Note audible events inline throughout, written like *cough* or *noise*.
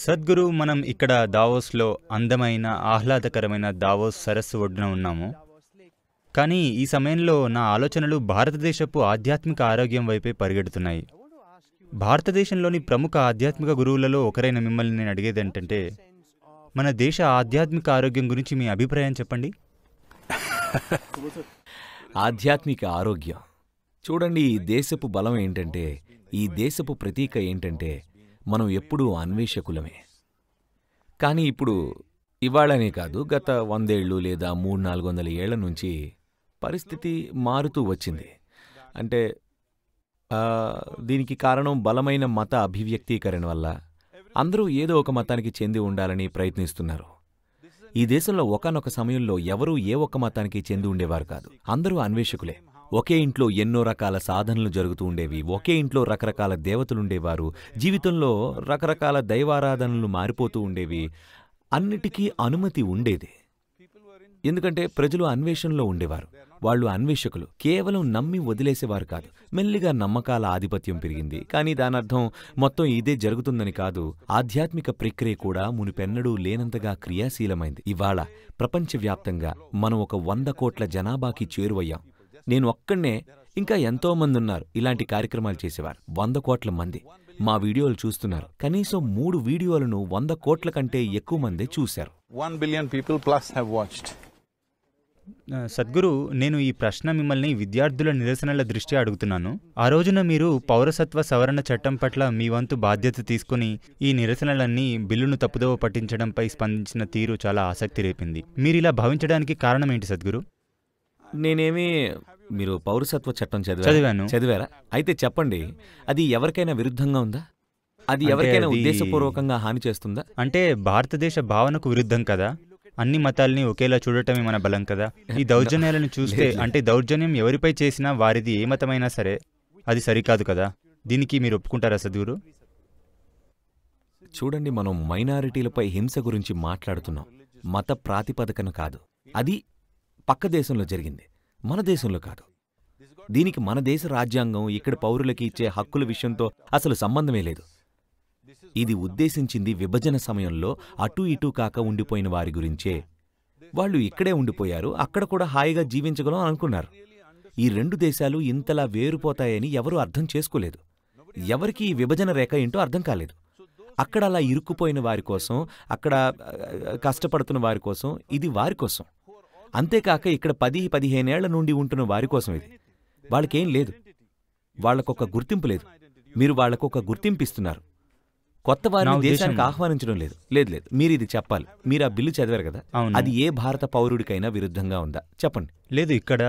సద్గురు మనం ఇక్కడ దావోస్లో అందమైన ఆహ్లాదకరమైన దావోస్ సరస్సు ఒడ్డున ఉన్నాము కానీ ఈ సమయంలో నా ఆలోచనలు భారతదేశపు ఆధ్యాత్మిక ఆరోగ్యం వైపే పరిగెడుతున్నాయి భారతదేశంలోని ప్రముఖ ఆధ్యాత్మిక గురువులలో ఒకరైన మిమ్మల్ని నేను అడిగేది ఏంటంటే మన దేశ ఆధ్యాత్మిక ఆరోగ్యం గురించి మీ అభిప్రాయం చెప్పండి ఆధ్యాత్మిక ఆరోగ్యం చూడండి ఈ దేశపు బలం ఏంటంటే ఈ దేశపు ప్రతీక ఏంటంటే మనం ఎప్పుడూ అన్వేషకులమే కానీ ఇప్పుడు ఇవాళనే కాదు గత వందేళ్ళు లేదా మూడు నాలుగు వందల ఏళ్ల నుంచి పరిస్థితి మారుతూ వచ్చింది అంటే దీనికి కారణం బలమైన మత అభివ్యక్తీకరణ వల్ల అందరూ ఏదో ఒక మతానికి చెంది ఉండాలని ప్రయత్నిస్తున్నారు ఈ దేశంలో ఒకనొక సమయంలో ఎవరూ ఏ ఒక్క మతానికి చెంది ఉండేవారు కాదు అందరూ అన్వేషకులే ఒకే ఇంట్లో ఎన్నో రకాల సాధనలు జరుగుతూ ఉండేవి ఒకే ఇంట్లో రకరకాల దేవతలుండేవారు జీవితంలో రకరకాల దైవారాధనలు మారిపోతూ ఉండేవి అన్నిటికీ అనుమతి ఉండేది ఎందుకంటే ప్రజలు అన్వేషణలో ఉండేవారు వాళ్ళు అన్వేషకులు కేవలం నమ్మి వదిలేసేవారు కాదు మెల్లిగా నమ్మకాల ఆధిపత్యం పెరిగింది కానీ దానర్థం మొత్తం ఇదే జరుగుతుందని కాదు ఆధ్యాత్మిక ప్రక్రియ కూడా మునిపెన్నడూ లేనంతగా క్రియాశీలమైంది ఇవాళ ప్రపంచవ్యాప్తంగా మనం ఒక వంద కోట్ల జనాభాకి చేరువయ్యాం నేను ఒక్కడనే ఇంకా ఎంతో మంది ఉన్నారు ఇలాంటి కార్యక్రమాలు చేసేవారు వంద కోట్ల మంది మా వీడియోలు చూస్తున్నారు కనీసం మూడు వీడియోలను వంద కోట్ల కంటే ఎక్కువ మంది చూశారు one billion people watched Sadhguru నేను ఈ ప్రశ్న మిమ్మల్ని విద్యార్థుల నిరసనల దృష్ట్యా అడుగుతున్నాను ఆ రోజున మీరు పౌరసత్వ సవరణ చట్టం పట్ల మీ వంతు బాధ్యత తీసుకుని ఈ నిరసనలన్నీ బిల్లును తప్పుదోవ పట్టించడంపై స్పందించిన తీరు చాలా ఆసక్తి రేపింది మీరు ఇలా భావించడానికి కారణం ఏంటి సద్గురు నేనేమి మీరు పౌరసత్వ చట్టం చదివాను చదివారా అయితే చెప్పండి అది ఎవరికైనా విరుద్ధంగా ఉందా అది ఎవరికైనా ఉద్దేశపూర్వకంగా హాని చేస్తుందా అంటే భారతదేశ భావనకు విరుద్ధం కదా అన్ని మతాల్ని ఒకేలా చూడటమే మన బలం కదా ఈ దౌర్జన్యాలను *laughs* చూస్తే అంటే దౌర్జన్యం ఎవరిపై చేసినా వారిది ఏ మతమైనా సరే అది సరికాదు కదా దీనికి మీరు ఒప్పుకుంటారా సద్గురు చూడండి మనం మైనారిటీలపై హింస గురించి మాట్లాడుతున్నాం మత ప్రాతిపదికన కాదు అది పక్క దేశంలో జరిగింది మన దేశంలో కాదు దీనికి మన దేశ రాజ్యాంగం ఇక్కడ పౌరులకి ఇచ్చే హక్కుల విషయంతో అసలు సంబంధమే లేదు ఇది ఉద్దేశించింది విభజన సమయంలో అటూ ఇటూ కాక ఉండిపోయిన వారి గురించే వాళ్ళు ఇక్కడే ఉండిపోయారు అక్కడ కూడా హాయిగా జీవించగలం అనుకున్నారు ఈ రెండు దేశాలు ఇంతలా వేరుపోతాయని ఎవరూ అర్థం చేసుకోలేదు ఎవరికీ ఈ విభజన రేఖ ఏంటో అర్థం కాలేదు అక్కడ అలా ఇరుక్కుపోయిన వారి కోసం అక్కడ కష్టపడుతున్న వారి కోసం ఇది వారి కోసం అంతేకాక ఇక్కడ పది పదిహేనేళ్ల నుండి ఉంటున్న వారి కోసం ఇది వాళ్ళకేం లేదు వాళ్ళకొక గుర్తింపు లేదు మీరు వాళ్ళకొక గుర్తింపు ఇస్తున్నారు కొత్త వారిని దేశానికి ఆహ్వానించడం లేదు లేదు లేదు మీరు ఇది చెప్పాలి మీరు ఆ బిల్లు చదివారు కదా అది ఏ భారత పౌరుడికైనా విరుద్ధంగా ఉందా చెప్పండి లేదు ఇక్కడ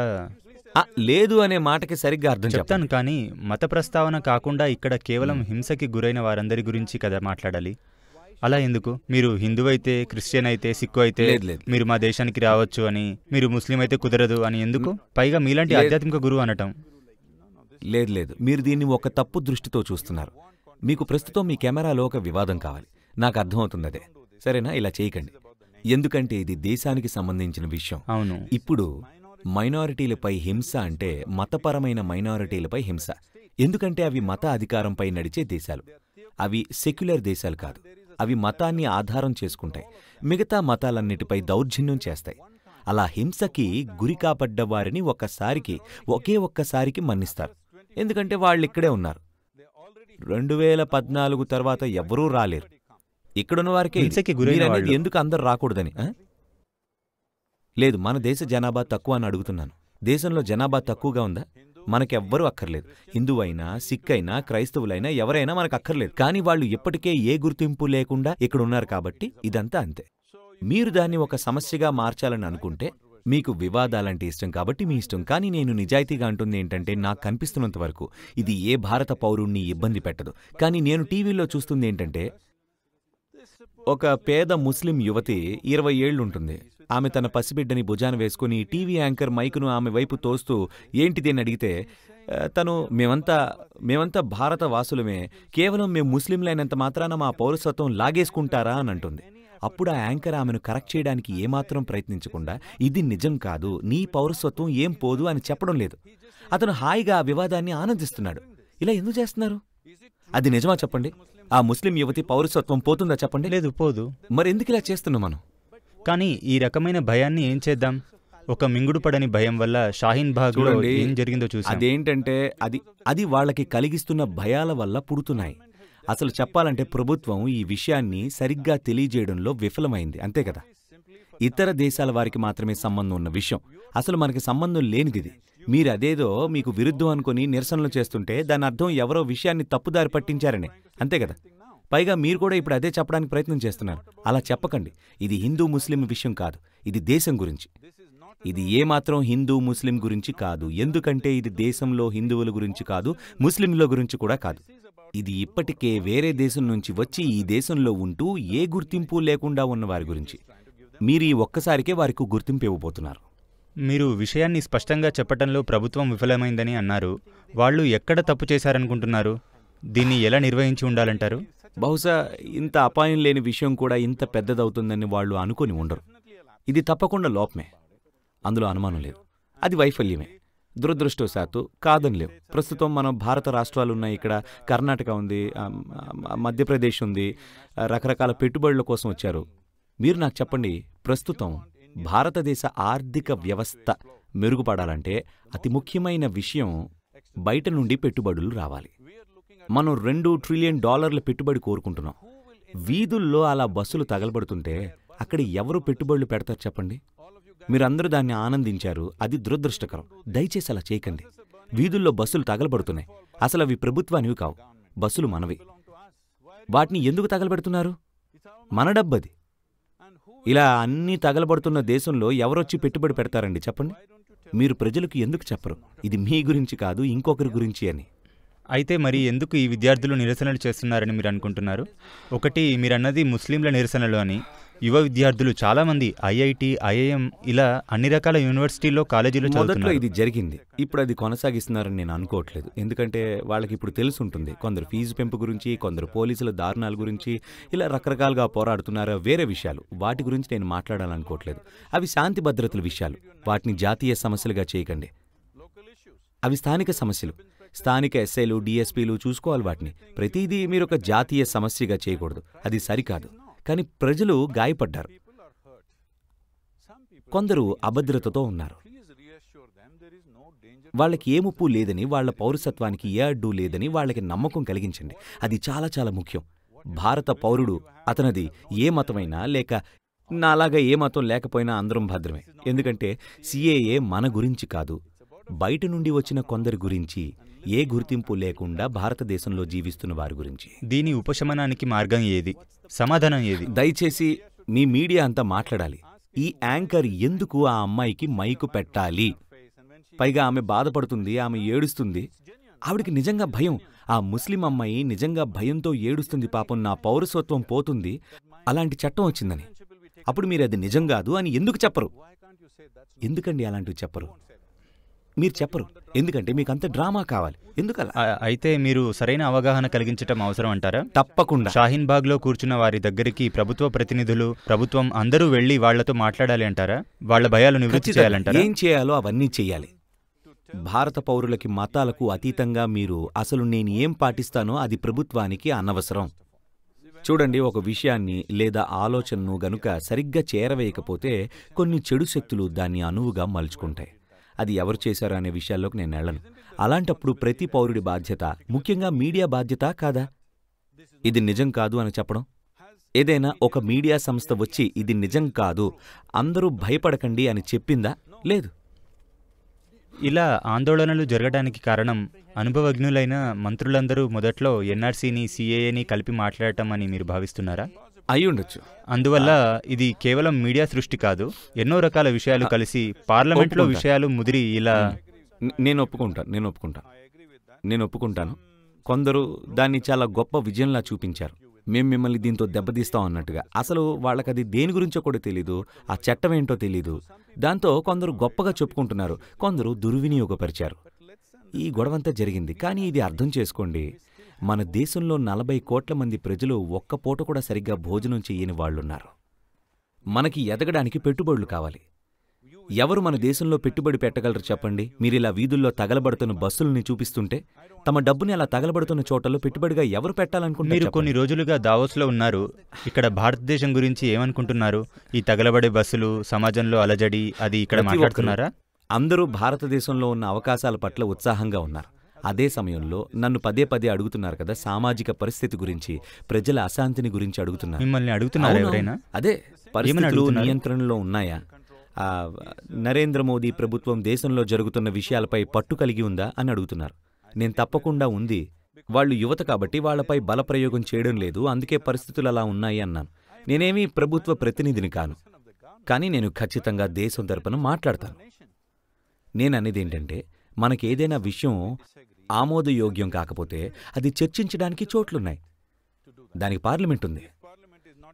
లేదు అనే మాటకి సరిగ్గా అర్థం చెప్తాను కానీ మత ప్రస్తావన కాకుండా ఇక్కడ కేవలం హింసకి గురైన వారందరి గురించి కదా మాట్లాడాలి అలా ఎందుకు మీరు హిందూ అయితే క్రిస్టియన్ అయితే సిక్కు అయితే మీరు మా దేశానికి రావచ్చు అని మీరు ముస్లిం అయితే కుదరదు అని ఎందుకు పైగా మీలాంటి ఆధ్యాత్మిక గురువు అనటం లేదు లేదు మీరు దీన్ని ఒక తప్పు దృష్టితో చూస్తున్నారు మీకు ప్రస్తుతం మీ కెమెరాలో ఒక వివాదం కావాలి నాకు అదే సరేనా ఇలా చేయకండి ఎందుకంటే ఇది దేశానికి సంబంధించిన విషయం అవును ఇప్పుడు మైనారిటీలపై హింస అంటే మతపరమైన మైనారిటీలపై హింస ఎందుకంటే అవి మత అధికారంపై నడిచే దేశాలు అవి సెక్యులర్ దేశాలు కాదు అవి మతాన్ని ఆధారం చేసుకుంటాయి మిగతా మతాలన్నిటిపై దౌర్జన్యం చేస్తాయి అలా హింసకి గురి కాపడ్డ వారిని ఒక్కసారికి ఒకే ఒక్కసారికి మన్నిస్తారు ఎందుకంటే వాళ్ళిక్కడే ఉన్నారు రెండు వేల పద్నాలుగు తర్వాత ఎవరూ రాలేరు ఇక్కడున్న వారికి ఎందుకు అందరు రాకూడదని లేదు మన దేశ జనాభా తక్కువ అని అడుగుతున్నాను దేశంలో జనాభా తక్కువగా ఉందా మనకెవ్వరూ అక్కర్లేదు హిందువైనా సిక్ అయినా క్రైస్తవులైనా ఎవరైనా మనకు అక్కర్లేదు కానీ వాళ్ళు ఇప్పటికే ఏ గుర్తింపు లేకుండా ఇక్కడున్నారు కాబట్టి ఇదంతా అంతే మీరు దాన్ని ఒక సమస్యగా మార్చాలని అనుకుంటే మీకు వివాదాలంటే ఇష్టం కాబట్టి మీ ఇష్టం కానీ నేను నిజాయితీగా అంటుంది ఏంటంటే నాకు కనిపిస్తున్నంత వరకు ఇది ఏ భారత పౌరుణ్ణి ఇబ్బంది పెట్టదు కానీ నేను టీవీలో చూస్తుంది ఏంటంటే ఒక పేద ముస్లిం యువతి ఇరవై ఏళ్లుంటుంది ఆమె తన పసిబిడ్డని భుజాన వేసుకుని టీవీ యాంకర్ మైకును ఆమె వైపు తోస్తూ ఏంటిది అని అడిగితే తను మేమంతా మేమంతా భారత వాసులమే కేవలం మేము ముస్లింలైనంత మాత్రాన మా పౌరసత్వం లాగేసుకుంటారా అని అంటుంది అప్పుడు ఆ యాంకర్ ఆమెను కరెక్ట్ చేయడానికి ఏమాత్రం ప్రయత్నించకుండా ఇది నిజం కాదు నీ పౌరసత్వం ఏం పోదు అని చెప్పడం లేదు అతను హాయిగా ఆ వివాదాన్ని ఆనందిస్తున్నాడు ఇలా ఎందుకు చేస్తున్నారు అది నిజమా చెప్పండి ఆ ముస్లిం యువతి పౌరసత్వం పోతుందా చెప్పండి లేదు పోదు మరి ఎందుకు ఇలా చేస్తున్నాం మనం కానీ ఈ రకమైన భయాన్ని ఏం చేద్దాం ఒక మింగుడు పడని భయం వల్ల షాహీన్ బాగ్ ఏం జరిగిందో చూసి అదేంటంటే అది అది వాళ్ళకి కలిగిస్తున్న భయాల వల్ల పుడుతున్నాయి అసలు చెప్పాలంటే ప్రభుత్వం ఈ విషయాన్ని సరిగ్గా తెలియజేయడంలో విఫలమైంది అంతే కదా ఇతర దేశాల వారికి మాత్రమే సంబంధం ఉన్న విషయం అసలు మనకి సంబంధం లేనిది మీరు అదేదో మీకు విరుద్ధం అనుకుని నిరసనలు చేస్తుంటే దాని అర్థం ఎవరో విషయాన్ని తప్పుదారి పట్టించారనే అంతే కదా పైగా మీరు కూడా ఇప్పుడు అదే చెప్పడానికి ప్రయత్నం చేస్తున్నారు అలా చెప్పకండి ఇది హిందూ ముస్లిం విషయం కాదు ఇది దేశం గురించి ఇది ఏమాత్రం హిందూ ముస్లిం గురించి కాదు ఎందుకంటే ఇది దేశంలో హిందువుల గురించి కాదు ముస్లింల గురించి కూడా కాదు ఇది ఇప్పటికే వేరే దేశం నుంచి వచ్చి ఈ దేశంలో ఉంటూ ఏ గుర్తింపు లేకుండా ఉన్నవారి గురించి మీరు ఈ ఒక్కసారికే వారికి గుర్తింపు ఇవ్వబోతున్నారు మీరు విషయాన్ని స్పష్టంగా చెప్పటంలో ప్రభుత్వం విఫలమైందని అన్నారు వాళ్ళు ఎక్కడ తప్పు చేశారనుకుంటున్నారు దీన్ని ఎలా నిర్వహించి ఉండాలంటారు బహుశా ఇంత అపాయం లేని విషయం కూడా ఇంత పెద్దదవుతుందని వాళ్ళు అనుకుని ఉండరు ఇది తప్పకుండా లోపమే అందులో అనుమానం లేదు అది వైఫల్యమే దురదృష్టవశాత్తు లేవు ప్రస్తుతం మనం భారత రాష్ట్రాలు ఉన్నాయి ఇక్కడ కర్ణాటక ఉంది మధ్యప్రదేశ్ ఉంది రకరకాల పెట్టుబడుల కోసం వచ్చారు మీరు నాకు చెప్పండి ప్రస్తుతం భారతదేశ ఆర్థిక వ్యవస్థ మెరుగుపడాలంటే అతి ముఖ్యమైన విషయం బయట నుండి పెట్టుబడులు రావాలి మనం రెండు ట్రిలియన్ డాలర్ల పెట్టుబడి కోరుకుంటున్నాం వీధుల్లో అలా బస్సులు తగలబడుతుంటే అక్కడ ఎవరు పెట్టుబడులు పెడతారు చెప్పండి మీరందరూ దాన్ని ఆనందించారు అది దురదృష్టకరం దయచేసి అలా చేయకండి వీధుల్లో బస్సులు తగలబడుతున్నాయి అసలు అవి ప్రభుత్వానివి కావు బస్సులు మనవి వాటిని ఎందుకు తగలబెడుతున్నారు మన డబ్బది ఇలా అన్నీ తగలబడుతున్న దేశంలో ఎవరొచ్చి పెట్టుబడి పెడతారండి చెప్పండి మీరు ప్రజలకు ఎందుకు చెప్పరు ఇది మీ గురించి కాదు ఇంకొకరి గురించి అని అయితే మరి ఎందుకు ఈ విద్యార్థులు నిరసనలు చేస్తున్నారని మీరు అనుకుంటున్నారు ఒకటి మీరు అన్నది ముస్లింల నిరసనలు అని యువ విద్యార్థులు చాలామంది ఐఐటి ఐఐఎం ఇలా అన్ని రకాల యూనివర్సిటీల్లో కాలేజీలో చదువుతున్నారు ఇది జరిగింది ఇప్పుడు అది కొనసాగిస్తున్నారని నేను అనుకోవట్లేదు ఎందుకంటే వాళ్ళకి ఇప్పుడు తెలిసి ఉంటుంది కొందరు ఫీజు పెంపు గురించి కొందరు పోలీసుల దారుణాల గురించి ఇలా రకరకాలుగా పోరాడుతున్నారు వేరే విషయాలు వాటి గురించి నేను మాట్లాడాలనుకోవట్లేదు అవి శాంతి భద్రతల విషయాలు వాటిని జాతీయ సమస్యలుగా చేయకండి అవి స్థానిక సమస్యలు స్థానిక ఎస్ఐలు డిఎస్పీలు చూసుకోవాలి వాటిని ప్రతిదీ మీరు ఒక జాతీయ సమస్యగా చేయకూడదు అది సరికాదు కానీ ప్రజలు గాయపడ్డారు కొందరు అభద్రతతో ఉన్నారు వాళ్ళకి ఏ ముప్పు లేదని వాళ్ళ పౌరసత్వానికి ఏ అడ్డు లేదని వాళ్ళకి నమ్మకం కలిగించండి అది చాలా చాలా ముఖ్యం భారత పౌరుడు అతనిది ఏ మతమైనా లేక నాలాగా ఏ మతం లేకపోయినా అందరం భద్రమే ఎందుకంటే సిఏఏ మన గురించి కాదు బయట నుండి వచ్చిన కొందరి గురించి ఏ గుర్తింపు లేకుండా భారతదేశంలో జీవిస్తున్న వారి గురించి దీని ఉపశమనానికి మార్గం ఏది సమాధానం ఏది దయచేసి మీ మీడియా అంతా మాట్లాడాలి ఈ యాంకర్ ఎందుకు ఆ అమ్మాయికి మైకు పెట్టాలి పైగా ఆమె బాధపడుతుంది ఆమె ఏడుస్తుంది ఆవిడికి నిజంగా భయం ఆ ముస్లిం అమ్మాయి నిజంగా భయంతో ఏడుస్తుంది పాపం నా పౌరసత్వం పోతుంది అలాంటి చట్టం వచ్చిందని అప్పుడు మీరు అది నిజం కాదు అని ఎందుకు చెప్పరు ఎందుకండి అలాంటివి చెప్పరు మీరు చెప్పరు ఎందుకంటే మీకు అంత డ్రామా కావాలి ఎందుకలా అయితే మీరు సరైన అవగాహన కలిగించటం అవసరం అంటారా తప్పకుండా షాహీన్ బాగ్ లో కూర్చున్న వారి దగ్గరికి ప్రభుత్వ ప్రతినిధులు ప్రభుత్వం అందరూ వెళ్లి వాళ్లతో మాట్లాడాలి అంటారా వాళ్ల భయాలు నివృత్తి చేయాలంటారా ఏం చేయాలో అవన్నీ చేయాలి భారత పౌరులకి మతాలకు అతీతంగా మీరు అసలు నేను ఏం పాటిస్తానో అది ప్రభుత్వానికి అనవసరం చూడండి ఒక విషయాన్ని లేదా ఆలోచనను గనుక సరిగ్గా చేరవేయకపోతే కొన్ని చెడు శక్తులు దాన్ని అనువుగా మలుచుకుంటాయి అది ఎవరు చేశారు అనే విషయాల్లోకి నేను వెళ్ళను అలాంటప్పుడు ప్రతి పౌరుడి బాధ్యత ముఖ్యంగా మీడియా బాధ్యత కాదా ఇది నిజం కాదు అని చెప్పడం ఏదైనా ఒక మీడియా సంస్థ వచ్చి ఇది నిజం కాదు అందరూ భయపడకండి అని చెప్పిందా లేదు ఇలా ఆందోళనలు జరగడానికి కారణం అనుభవజ్ఞులైన మంత్రులందరూ మొదట్లో ఎన్ఆర్సీని సిఏఏని కలిపి మాట్లాడటం అని మీరు భావిస్తున్నారా అయి ఉండొచ్చు అందువల్ల ఇది కేవలం మీడియా సృష్టి కాదు ఎన్నో రకాల విషయాలు కలిసి పార్లమెంట్లో విషయాలు ముదిరి ఇలా నేను ఒప్పుకుంటాను నేను ఒప్పుకుంటాను నేను ఒప్పుకుంటాను కొందరు దాన్ని చాలా గొప్ప విజయంలా చూపించారు మేము మిమ్మల్ని దీంతో దెబ్బతీస్తాం అన్నట్టుగా అసలు వాళ్ళకి అది దేని గురించో కూడా తెలీదు ఆ చట్టం ఏంటో తెలీదు దాంతో కొందరు గొప్పగా చెప్పుకుంటున్నారు కొందరు దుర్వినియోగపరిచారు ఈ గొడవంతా జరిగింది కానీ ఇది అర్థం చేసుకోండి మన దేశంలో నలభై కోట్ల మంది ప్రజలు ఒక్క పూట కూడా సరిగ్గా భోజనం చేయని వాళ్లున్నారు మనకి ఎదగడానికి పెట్టుబడులు కావాలి ఎవరు మన దేశంలో పెట్టుబడి పెట్టగలరు చెప్పండి మీరిలా వీధుల్లో తగలబడుతున్న బస్సుల్ని చూపిస్తుంటే తమ డబ్బుని అలా తగలబడుతున్న చోటలో పెట్టుబడిగా ఎవరు పెట్టాలనుకుంటున్నారు మీరు కొన్ని రోజులుగా దావోస్లో ఉన్నారు ఇక్కడ భారతదేశం గురించి ఏమనుకుంటున్నారు ఈ తగలబడే బస్సులు సమాజంలో అలజడి అది ఇక్కడ మాట్లాడుతున్నారా అందరూ భారతదేశంలో ఉన్న అవకాశాల పట్ల ఉత్సాహంగా ఉన్నారు అదే సమయంలో నన్ను పదే పదే అడుగుతున్నారు కదా సామాజిక పరిస్థితి గురించి ప్రజల అశాంతిని గురించి అడుగుతున్నారు మిమ్మల్ని అడుగుతున్నారు ఎవరైనా అదే పరిస్థితులు నియంత్రణలో ఉన్నాయా నరేంద్ర మోదీ ప్రభుత్వం దేశంలో జరుగుతున్న విషయాలపై పట్టు కలిగి ఉందా అని అడుగుతున్నారు నేను తప్పకుండా ఉంది వాళ్ళు యువత కాబట్టి వాళ్లపై బలప్రయోగం చేయడం లేదు అందుకే పరిస్థితులు అలా ఉన్నాయి అన్నాను నేనేమీ ప్రభుత్వ ప్రతినిధిని కాను కానీ నేను ఖచ్చితంగా దేశం తరపున మాట్లాడతాను నేననేది ఏంటంటే మనకి ఏదైనా విషయం ఆమోదయోగ్యం కాకపోతే అది చర్చించడానికి చోట్లున్నాయి దానికి పార్లమెంట్ ఉంది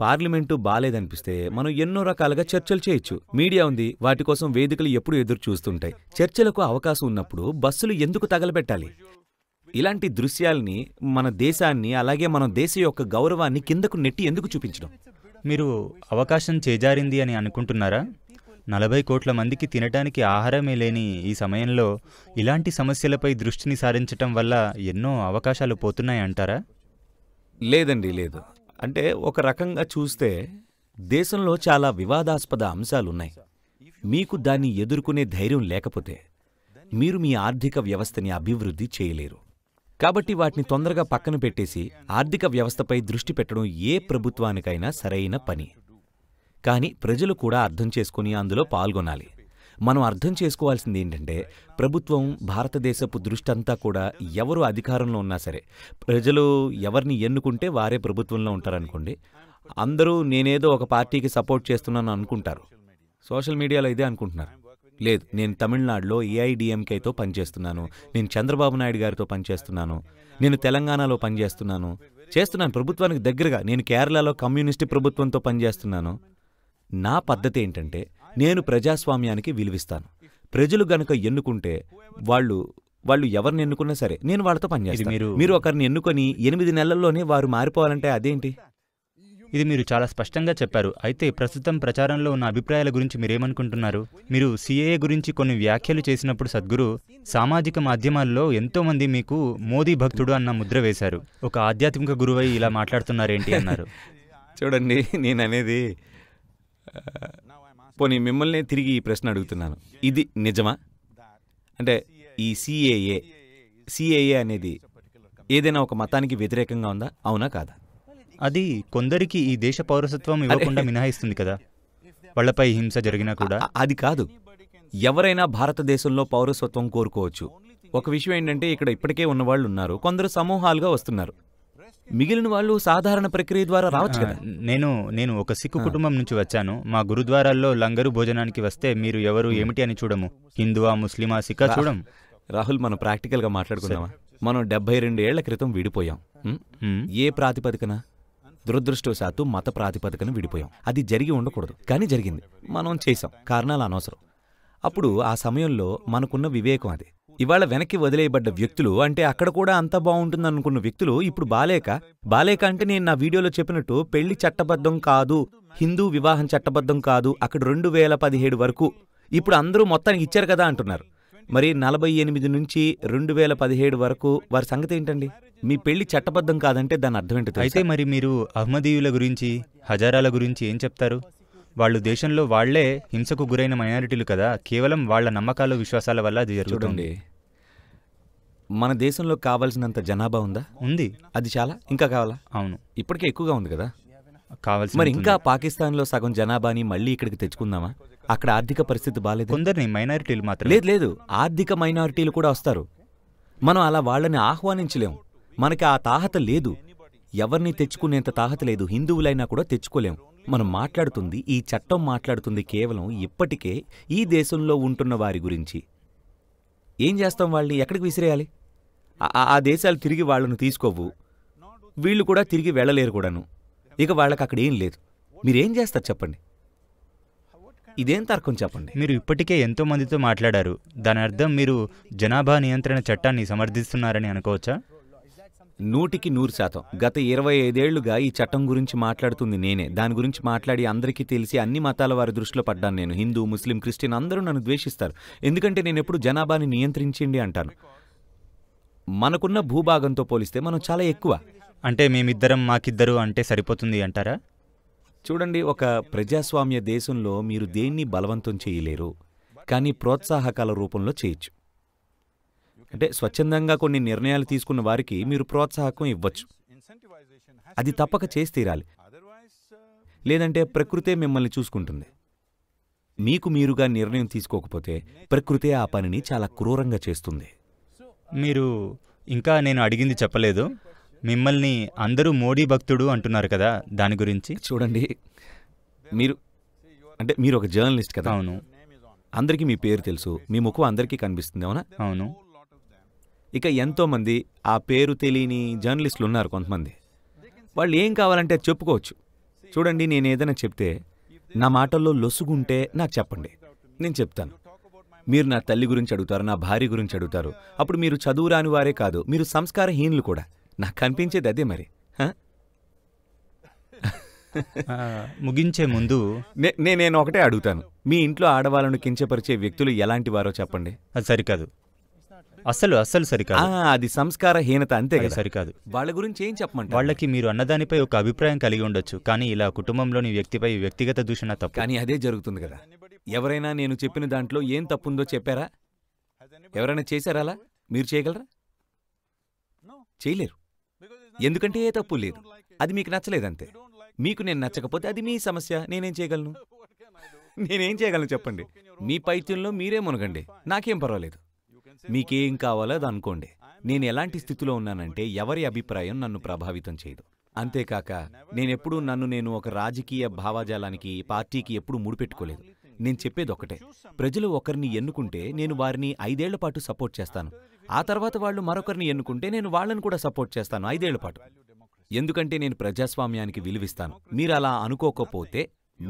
పార్లమెంటు బాలేదనిపిస్తే మనం ఎన్నో రకాలుగా చర్చలు చేయొచ్చు మీడియా ఉంది వాటి కోసం వేదికలు ఎప్పుడు ఎదురు చూస్తుంటాయి చర్చలకు అవకాశం ఉన్నప్పుడు బస్సులు ఎందుకు తగలబెట్టాలి ఇలాంటి దృశ్యాల్ని మన దేశాన్ని అలాగే మన దేశ యొక్క గౌరవాన్ని కిందకు నెట్టి ఎందుకు చూపించడం మీరు అవకాశం చేజారింది అని అనుకుంటున్నారా నలభై కోట్ల మందికి తినటానికి ఆహారమే లేని ఈ సమయంలో ఇలాంటి సమస్యలపై దృష్టిని సారించటం వల్ల ఎన్నో అవకాశాలు పోతున్నాయంటారా లేదండి లేదు అంటే ఒక రకంగా చూస్తే దేశంలో చాలా వివాదాస్పద అంశాలున్నాయి మీకు దాన్ని ఎదుర్కొనే ధైర్యం లేకపోతే మీరు మీ ఆర్థిక వ్యవస్థని అభివృద్ధి చేయలేరు కాబట్టి వాటిని తొందరగా పక్కన పెట్టేసి ఆర్థిక వ్యవస్థపై దృష్టి పెట్టడం ఏ ప్రభుత్వానికైనా సరైన పని కానీ ప్రజలు కూడా అర్థం చేసుకుని అందులో పాల్గొనాలి మనం అర్థం చేసుకోవాల్సింది ఏంటంటే ప్రభుత్వం భారతదేశపు దృష్టి అంతా కూడా ఎవరు అధికారంలో ఉన్నా సరే ప్రజలు ఎవరిని ఎన్నుకుంటే వారే ప్రభుత్వంలో ఉంటారనుకోండి అందరూ నేనేదో ఒక పార్టీకి సపోర్ట్ చేస్తున్నాను అనుకుంటారు సోషల్ మీడియాలో ఇదే అనుకుంటున్నారు లేదు నేను తమిళనాడులో ఏఐడిఎంకేతో పనిచేస్తున్నాను నేను చంద్రబాబు నాయుడు గారితో పనిచేస్తున్నాను నేను తెలంగాణలో పనిచేస్తున్నాను చేస్తున్నాను ప్రభుత్వానికి దగ్గరగా నేను కేరళలో కమ్యూనిస్టు ప్రభుత్వంతో పనిచేస్తున్నాను నా పద్ధతి ఏంటంటే నేను ప్రజాస్వామ్యానికి విలువిస్తాను ప్రజలు గనక ఎన్నుకుంటే వాళ్ళు వాళ్ళు ఎవరిని ఎన్నుకున్నా సరే నేను వాళ్ళతో పనిచేస్తాను మీరు మీరు ఒకరిని ఎన్నుకొని ఎనిమిది నెలల్లోనే వారు మారిపోవాలంటే అదేంటి ఇది మీరు చాలా స్పష్టంగా చెప్పారు అయితే ప్రస్తుతం ప్రచారంలో ఉన్న అభిప్రాయాల గురించి మీరేమనుకుంటున్నారు మీరు సిఏఏ గురించి కొన్ని వ్యాఖ్యలు చేసినప్పుడు సద్గురు సామాజిక మాధ్యమాల్లో ఎంతోమంది మీకు మోదీ భక్తుడు అన్న ముద్ర వేశారు ఒక ఆధ్యాత్మిక గురువై ఇలా మాట్లాడుతున్నారేంటి అన్నారు *laughs* చూడండి నేననేది పోనీ మిమ్మల్ని తిరిగి ఈ ప్రశ్న అడుగుతున్నాను ఇది నిజమా అంటే ఈ సిఏఏ సిఏఏ అనేది ఏదైనా ఒక మతానికి వ్యతిరేకంగా ఉందా అవునా కాదా అది కొందరికి ఈ దేశ పౌరసత్వం ఇవ్వకుండా మినహాయిస్తుంది కదా వాళ్ళపై హింస జరిగినా కూడా అది కాదు ఎవరైనా భారతదేశంలో పౌరసత్వం కోరుకోవచ్చు ఒక విషయం ఏంటంటే ఇక్కడ ఇప్పటికే ఉన్నవాళ్ళు ఉన్నారు కొందరు సమూహాలుగా వస్తున్నారు మిగిలిన వాళ్ళు సాధారణ ప్రక్రియ ద్వారా రావచ్చు కదా నేను నేను ఒక సిక్కు కుటుంబం నుంచి వచ్చాను మా గురుద్వారాల్లో లంగరు భోజనానికి వస్తే మీరు ఎవరు ఏమిటి అని చూడము హిందువా ముస్లిమా సిక్కా చూడం రాహుల్ మనం ప్రాక్టికల్గా మాట్లాడుకుందామా మనం డెబ్బై రెండు ఏళ్ల క్రితం విడిపోయాం ఏ ప్రాతిపదికన దురదృష్టవశాత్తు మత ప్రాతిపదికన విడిపోయాం అది జరిగి ఉండకూడదు కానీ జరిగింది మనం చేసాం కారణాలు అనవసరం అప్పుడు ఆ సమయంలో మనకున్న వివేకం అది ఇవాళ వెనక్కి వదిలేయబడ్డ వ్యక్తులు అంటే అక్కడ కూడా అంతా బాగుంటుందనుకున్న వ్యక్తులు ఇప్పుడు బాలేక బాలేక అంటే నేను నా వీడియోలో చెప్పినట్టు పెళ్లి చట్టబద్ధం కాదు హిందూ వివాహం చట్టబద్ధం కాదు అక్కడ రెండు వేల పదిహేడు వరకు ఇప్పుడు అందరూ మొత్తానికి ఇచ్చారు కదా అంటున్నారు మరి నలభై ఎనిమిది నుంచి రెండు వేల పదిహేడు వరకు వారి సంగతి ఏంటండి మీ పెళ్లి చట్టబద్ధం కాదంటే దాని అర్థం ఏంటి అయితే మరి మీరు అహ్మదీయుల గురించి హజారాల గురించి ఏం చెప్తారు వాళ్ళు దేశంలో వాళ్లే హింసకు గురైన మైనారిటీలు కదా కేవలం వాళ్ళ నమ్మకాలు విశ్వాసాల వల్ల అది జరుగుతుంది మన దేశంలో కావాల్సినంత జనాభా ఉందా ఉంది అది చాలా ఇంకా కావాలా అవును ఇప్పటికే ఎక్కువగా ఉంది కదా కావాల్సి మరి ఇంకా పాకిస్తాన్లో సగం జనాభాని మళ్ళీ ఇక్కడికి తెచ్చుకుందామా అక్కడ ఆర్థిక పరిస్థితి బాగాలేదు కొందరిని మైనారిటీలు మాత్రం లేదు లేదు ఆర్థిక మైనారిటీలు కూడా వస్తారు మనం అలా వాళ్ళని ఆహ్వానించలేం మనకి ఆ తాహత లేదు ఎవరిని తెచ్చుకునేంత తాహత లేదు హిందువులైనా కూడా తెచ్చుకోలేము మనం మాట్లాడుతుంది ఈ చట్టం మాట్లాడుతుంది కేవలం ఇప్పటికే ఈ దేశంలో ఉంటున్న వారి గురించి ఏం చేస్తాం వాళ్ళని ఎక్కడికి విసిరేయాలి ఆ దేశాలు తిరిగి వాళ్ళను తీసుకోవు వీళ్ళు కూడా తిరిగి వెళ్ళలేరు కూడాను ఇక వాళ్ళకి అక్కడ ఏం లేదు మీరేం చేస్తారు చెప్పండి ఇదేం తర్కం చెప్పండి మీరు ఇప్పటికే ఎంతో మందితో మాట్లాడారు దాని అర్థం మీరు జనాభా నియంత్రణ చట్టాన్ని సమర్థిస్తున్నారని అనుకోవచ్చా నూటికి నూరు శాతం గత ఇరవై ఐదేళ్లుగా ఈ చట్టం గురించి మాట్లాడుతుంది నేనే దాని గురించి మాట్లాడి అందరికీ తెలిసి అన్ని మతాల వారి దృష్టిలో పడ్డాను నేను హిందూ ముస్లిం క్రిస్టియన్ అందరూ నన్ను ద్వేషిస్తారు ఎందుకంటే నేను ఎప్పుడు జనాభాని నియంత్రించండి అంటాను మనకున్న భూభాగంతో పోలిస్తే మనం చాలా ఎక్కువ అంటే మేమిద్దరం మాకిద్దరు అంటే సరిపోతుంది అంటారా చూడండి ఒక ప్రజాస్వామ్య దేశంలో మీరు దేన్ని బలవంతం చేయలేరు కానీ ప్రోత్సాహకాల రూపంలో చేయొచ్చు అంటే స్వచ్ఛందంగా కొన్ని నిర్ణయాలు తీసుకున్న వారికి మీరు ప్రోత్సాహకం ఇవ్వచ్చు అది తప్పక చేసి తీరాలి లేదంటే ప్రకృతే మిమ్మల్ని చూసుకుంటుంది మీకు మీరుగా నిర్ణయం తీసుకోకపోతే ప్రకృతే ఆ పనిని చాలా క్రూరంగా చేస్తుంది మీరు ఇంకా నేను అడిగింది చెప్పలేదు మిమ్మల్ని అందరూ మోడీ భక్తుడు అంటున్నారు కదా దాని గురించి చూడండి మీరు అంటే మీరు ఒక జర్నలిస్ట్ కదా అవును అందరికీ మీ పేరు తెలుసు మీ ముఖం అందరికీ కనిపిస్తుంది అవునా అవును ఇక ఎంతోమంది ఆ పేరు తెలియని జర్నలిస్టులు ఉన్నారు కొంతమంది వాళ్ళు ఏం కావాలంటే చెప్పుకోవచ్చు చూడండి నేను ఏదైనా చెప్తే నా మాటల్లో లొసుగుంటే నాకు చెప్పండి నేను చెప్తాను మీరు నా తల్లి గురించి అడుగుతారు నా భార్య గురించి అడుగుతారు అప్పుడు మీరు చదువు రాని వారే కాదు మీరు సంస్కారహీనులు కూడా నాకు కనిపించేది అదే మరి ముగించే ముందు నేను ఒకటే అడుగుతాను మీ ఇంట్లో ఆడవాళ్ళను కించపరిచే వ్యక్తులు ఎలాంటి వారో చెప్పండి అది సరికాదు అస్సలు అస్సలు సరికాదు అది సంస్కారహీనత అంతే సరికాదు వాళ్ళ గురించి ఏం చెప్పమంటారు వాళ్ళకి మీరు అన్నదానిపై ఒక అభిప్రాయం కలిగి ఉండొచ్చు కానీ ఇలా కుటుంబంలోని వ్యక్తిపై వ్యక్తిగత దూషణ తప్పు కానీ అదే జరుగుతుంది కదా ఎవరైనా నేను చెప్పిన దాంట్లో ఏం తప్పుందో చెప్పారా ఎవరైనా చేశారా అలా మీరు చేయగలరా చేయలేరు ఎందుకంటే ఏ తప్పు లేదు అది మీకు నచ్చలేదంతే మీకు నేను నచ్చకపోతే అది మీ సమస్య నేనేం చేయగలను నేనేం చేయగలను చెప్పండి మీ పైత్యంలో మీరే మునగండి నాకేం పర్వాలేదు మీకేం కావాలో అది అనుకోండి నేను ఎలాంటి స్థితిలో ఉన్నానంటే ఎవరి అభిప్రాయం నన్ను ప్రభావితం చేయదు అంతేకాక నేనెప్పుడూ నన్ను నేను ఒక రాజకీయ భావాజాలానికి పార్టీకి ఎప్పుడూ ముడిపెట్టుకోలేదు నేను చెప్పేది ఒకటే ప్రజలు ఒకరిని ఎన్నుకుంటే నేను వారిని ఐదేళ్ల పాటు సపోర్ట్ చేస్తాను ఆ తర్వాత వాళ్ళు మరొకరిని ఎన్నుకుంటే నేను వాళ్ళని కూడా సపోర్ట్ చేస్తాను ఐదేళ్ల పాటు ఎందుకంటే నేను ప్రజాస్వామ్యానికి విలువిస్తాను మీరు అలా అనుకోకపోతే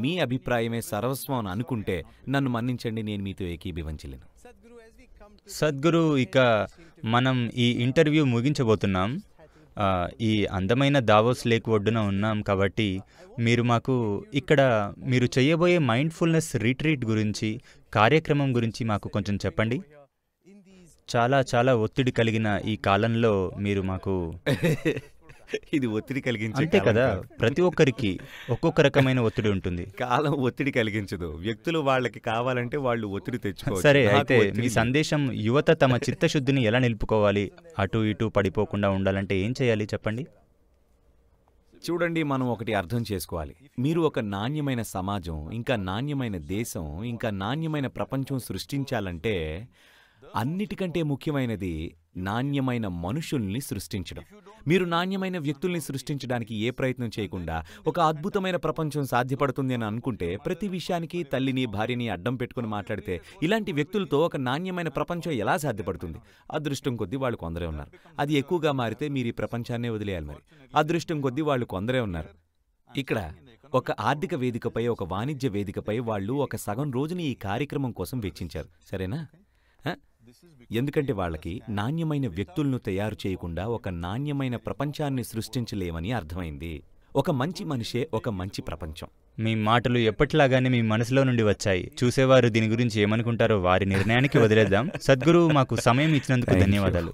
మీ అభిప్రాయమే సర్వస్వం అని అనుకుంటే నన్ను మన్నించండి నేను మీతో ఏకీభవించలేను సద్గురు ఇక మనం ఈ ఇంటర్వ్యూ ముగించబోతున్నాం ఈ అందమైన దావోస్ లేక్ ఒడ్డున ఉన్నాం కాబట్టి మీరు మాకు ఇక్కడ మీరు చేయబోయే మైండ్ఫుల్నెస్ రీట్రీట్ గురించి కార్యక్రమం గురించి మాకు కొంచెం చెప్పండి చాలా చాలా ఒత్తిడి కలిగిన ఈ కాలంలో మీరు మాకు *laughs* ఇది ఒత్తిడి కలిగించే అంతే కదా ప్రతి ఒక్కరికి ఒక్కొక్క రకమైన ఒత్తిడి ఉంటుంది కాలం ఒత్తిడి కలిగించదు వ్యక్తులు వాళ్ళకి కావాలంటే వాళ్ళు ఒత్తిడి తెచ్చుకో సరే అయితే మీ సందేశం యువత తమ చిత్తశుద్ధిని ఎలా నిలుపుకోవాలి అటు ఇటు పడిపోకుండా ఉండాలంటే ఏం చేయాలి చెప్పండి చూడండి మనం ఒకటి అర్థం చేసుకోవాలి మీరు ఒక నాణ్యమైన సమాజం ఇంకా నాణ్యమైన దేశం ఇంకా నాణ్యమైన ప్రపంచం సృష్టించాలంటే అన్నిటికంటే ముఖ్యమైనది నాణ్యమైన మనుషుల్ని సృష్టించడం మీరు నాణ్యమైన వ్యక్తుల్ని సృష్టించడానికి ఏ ప్రయత్నం చేయకుండా ఒక అద్భుతమైన ప్రపంచం సాధ్యపడుతుంది అని అనుకుంటే ప్రతి విషయానికి తల్లిని భార్యని అడ్డం పెట్టుకుని మాట్లాడితే ఇలాంటి వ్యక్తులతో ఒక నాణ్యమైన ప్రపంచం ఎలా సాధ్యపడుతుంది అదృష్టం కొద్దీ వాళ్ళు కొందరే ఉన్నారు అది ఎక్కువగా మారితే మీరు ఈ ప్రపంచాన్నే వదిలేయాలి మరి అదృష్టం కొద్దీ వాళ్ళు కొందరే ఉన్నారు ఇక్కడ ఒక ఆర్థిక వేదికపై ఒక వాణిజ్య వేదికపై వాళ్ళు ఒక సగం రోజుని ఈ కార్యక్రమం కోసం వెచ్చించారు సరేనా ఎందుకంటే వాళ్ళకి నాణ్యమైన వ్యక్తులను తయారు చేయకుండా ఒక నాణ్యమైన ప్రపంచాన్ని సృష్టించలేమని అర్థమైంది ఒక మంచి మనిషే ఒక మంచి ప్రపంచం మీ మాటలు ఎప్పటిలాగానే మీ మనసులో నుండి వచ్చాయి చూసేవారు దీని గురించి ఏమనుకుంటారో వారి నిర్ణయానికి వదిలేద్దాం సద్గురువు మాకు సమయం ఇచ్చినందుకు ధన్యవాదాలు